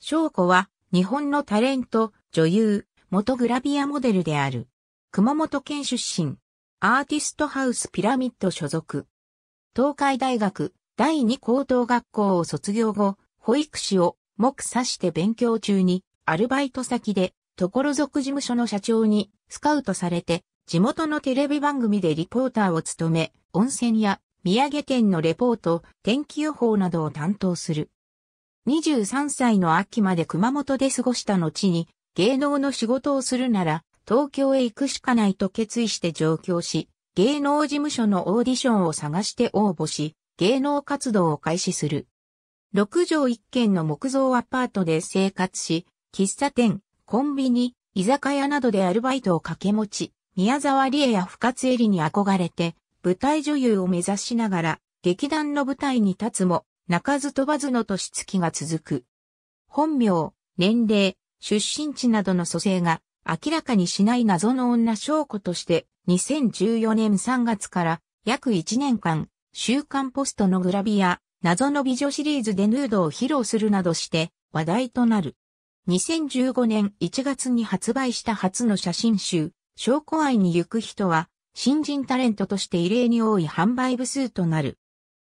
翔子は日本のタレント、女優、元グラビアモデルである。熊本県出身。アーティストハウスピラミッド所属。東海大学第二高等学校を卒業後、保育士を目指して勉強中に、アルバイト先で、所属事務所の社長にスカウトされて、地元のテレビ番組でリポーターを務め、温泉や土産店のレポート、天気予報などを担当する。23歳の秋まで熊本で過ごした後に、芸能の仕事をするなら、東京へ行くしかないと決意して上京し、芸能事務所のオーディションを探して応募し、芸能活動を開始する。6畳1軒の木造アパートで生活し、喫茶店、コンビニ、居酒屋などでアルバイトを掛け持ち、宮沢りえや深津絵里に憧れて、舞台女優を目指しながら、劇団の舞台に立つも、鳴かず飛ばずの年月が続く。本名、年齢、出身地などの蘇生が明らかにしない謎の女証拠として2014年3月から約1年間、週刊ポストのグラビア、謎の美女シリーズでヌードを披露するなどして話題となる。2015年1月に発売した初の写真集、証拠愛に行く人は、新人タレントとして異例に多い販売部数となる。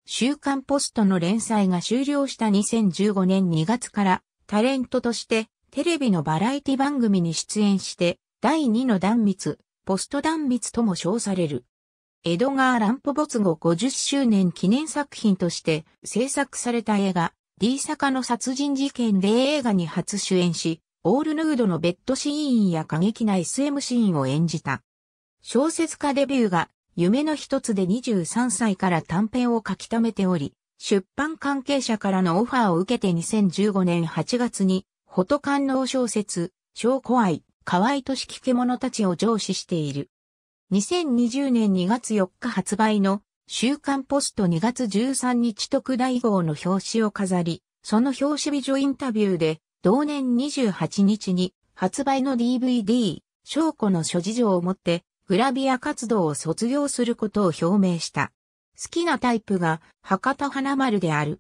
週刊ポストの連載が終了した2015年2月からタレントとしてテレビのバラエティ番組に出演して第2の断密、ポスト断密とも称される。エドガー・ランポ没後50周年記念作品として制作された映画 D 坂の殺人事件で映画に初主演し、オールヌードのベッドシーンや過激な SM シーンを演じた。小説家デビューが夢の一つで23歳から短編を書き溜めており、出版関係者からのオファーを受けて2015年8月に、ホト観音小説、小古愛、河合俊樹獣たちを上司している。2020年2月4日発売の週刊ポスト2月13日特大号の表紙を飾り、その表紙美女インタビューで、同年28日に発売の DVD、小子の諸事情をもってグラビア活動を卒業することを表明した。好きなタイプが博多花丸である。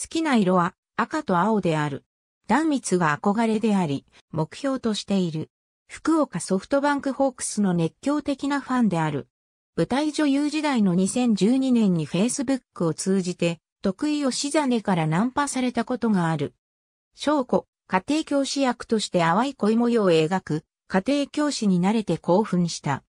好きな色は赤と青である。断蜜が憧れであり、目標としている。福岡ソフトバンクホークスの熱狂的なファンである。舞台女優時代の2012年に Facebook を通じて、得意をしざねからナンパされたことがある。証拠、家庭教師役として淡い恋模様を描く、家庭教師に慣れて興奮した。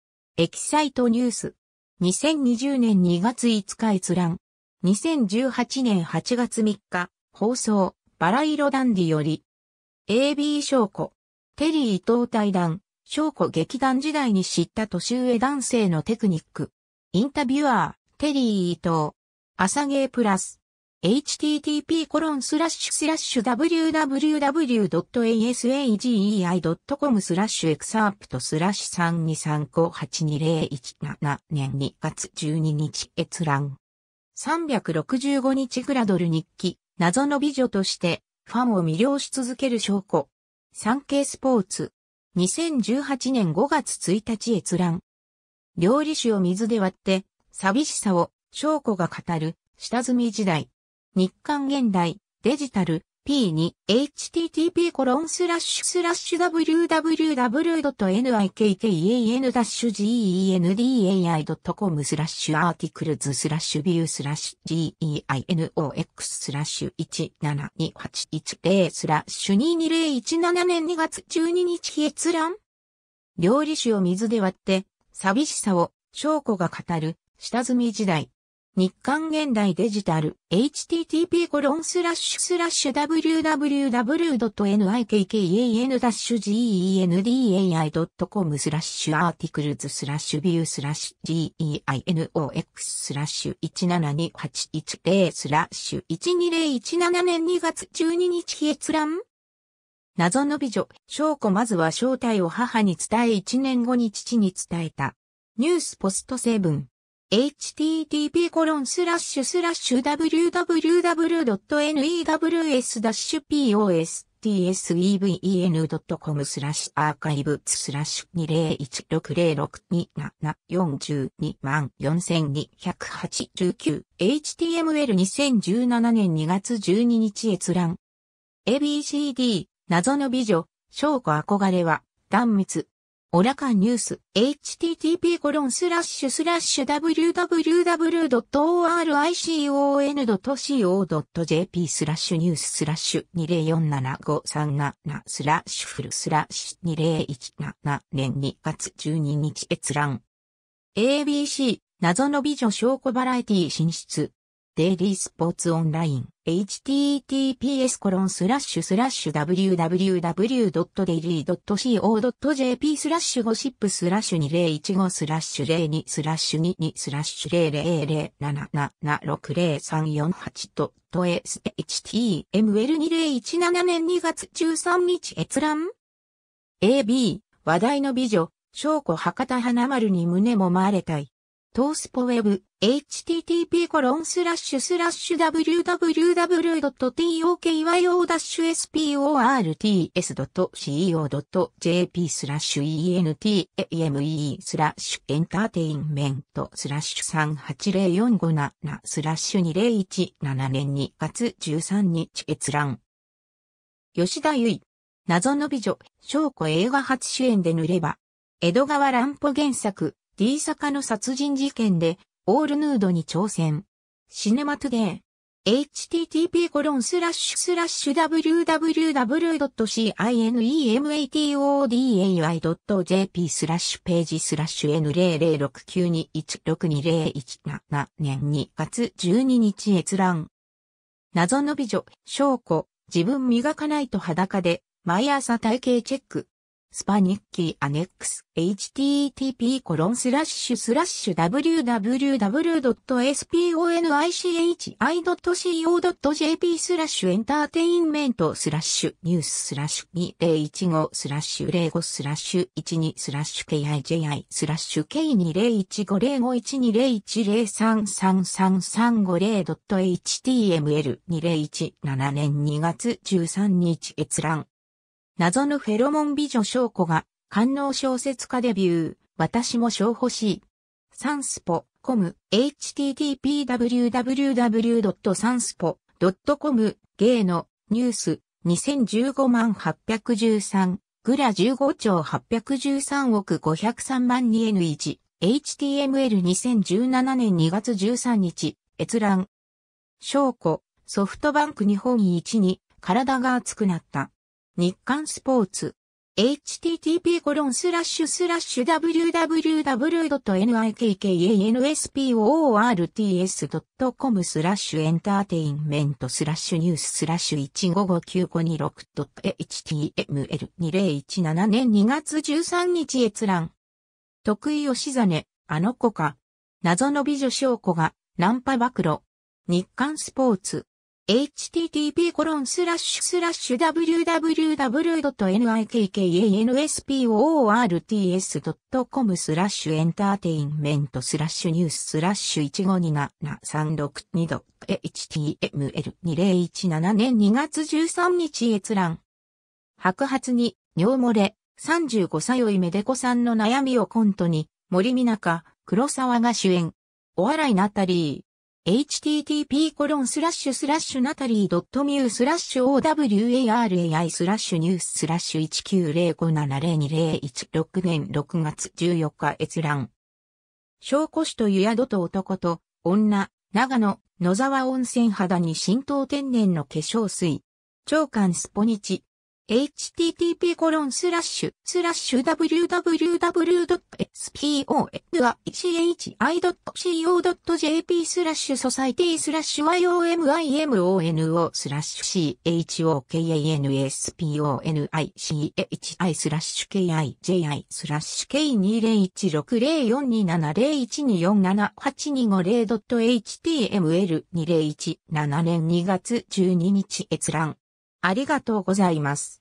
エキサイトニュース。2020年2月5日閲覧。2018年8月3日、放送、バラ色ダンディより。AB 証拠。テリー伊藤対談、証拠劇団時代に知った年上男性のテクニック。インタビュアー、テリー伊藤。朝芸プラス。http://www.asagei.com スラッシュエクサープトスラッシュ323582017年2月12日閲覧。365日グラドル日記、謎の美女としてファンを魅了し続ける証拠。産経スポーツ。2018年5月1日閲覧。料理酒を水で割って、寂しさを、証拠が語る、下積み時代。日刊現代、デジタル、p2、http コロンスラッシュスラッシュ w w w n i k k e n g e n d a i c o m スラッシュアーティクルズスラッシュビュースラッシュ genox スラッシュ172810スラッシュ22017年2月12日閲覧料理酒を水で割って寂しさを翔子が語る下積み時代。日刊現代デジタル h t t p w w w n i k k a n g e n d a i c o m スラッシュアーティクルズスラッシュビュースラッシュ genox スラッシュ172810スラッシュ12017年2月12日閲覧謎の美女、翔子まずは正体を母に伝え1年後に父に伝えた。ニュースポストセブン。http://www.news-post-even.com スラッシュアーカイブスラッシュ2016062742万4289 HTML2017 年2月12日閲覧 ABCD 謎の美女証拠憧れは断蜜オラカンニュース、http コロンスラッシュスラッシュ www.oricon.co.jp スラッシュニューススラッシュ204753スラッシュフルスラッシュ2017年2月12日閲覧。ABC、謎の美女証拠バラエティ進出。デイリースポーツオンライン、https コロンスラッシュスラッシュ www.daily.co.jp スラッシュゴシップスラッシュ2015スラッシュ02スラッシュ22スラッシュ0 0 0 7 7 6 0 3 4 8と、と shtml2017 年2月13日閲覧 AB、話題の美女、証拠博多花丸に胸もまれたい。トースポウェブ、http コロンスラッシュスラッシュ www.tokyo-sports.co.jp スラッシュ e n t a m e スラッシュエンターテインメントスラッシュ380457スラッシュ2017年2月13日閲覧。吉田い、謎の美女、証拠映画初主演で塗れば、江戸川乱歩原作、D 坂の殺人事件で、オールヌードに挑戦。シネマトゥデイ。http コロンスラッシュスラッシュ w w w c i n e m a t o d a i j p スラッシュページスラッシュ N00692162017 年2月12日閲覧。謎の美女、証拠、自分磨かないと裸で、毎朝体型チェック。スパニッキーアネックス http コロンスラッシュスラッシュ www.sponichi.co.jp スラッシュエンターテインメントスラッシュニューススラッシュ2015スラッシュ05スラッシュ12スラッシュ KIJI スラッシュ K2015051201033335.html2017 年2月13日閲覧謎のフェロモン美女翔子が、官能小説家デビュー、私も翔欲しい。サンスポ、コム、http://www.sanspo.com、芸の、ニュース、2015万813、グラ15兆813億503万 2N1、HTML2017 年2月13日、閲覧。証拠、ソフトバンク日本一に体が熱くなった。日刊スポーツ。http コロンスラッシュスラッシュ w w w n i k k a n s p o r t s c o m スラッシュエンターテインメントスラッシュニューススラッシュ 1559526.html2017 年2月13日閲覧。徳井義真、あの子か。謎の美女証拠が、ナンパ暴露。日刊スポーツ。h t t p w w w n i k k e n s p o o r t s c o m スラッシュエンターテインメントスラッシュニューススラッシュ152736度 html2017 年2月13日閲覧。白髪に尿漏れ35歳老いめでこさんの悩みをコントに森美中黒沢が主演。お笑いナタリー。http コロンスラッシュスラッシュナタリー .mu スラッシュ o w a r a i スラッシュニューススラッシュ190570201年6月14日閲覧。小古市と湯宿と男と女、長野、野沢温泉肌に浸透天然の化粧水。長官スポニチ。http コロンスラッシュスラッシュ w w w s p o i c h i c o j p スラッシュソサイティスラッシュ yomimono スラッシュ chokansponichi スラッシュ kiji スラッシュ k201604278250.html2017 年2月12日閲覧ありがとうございます。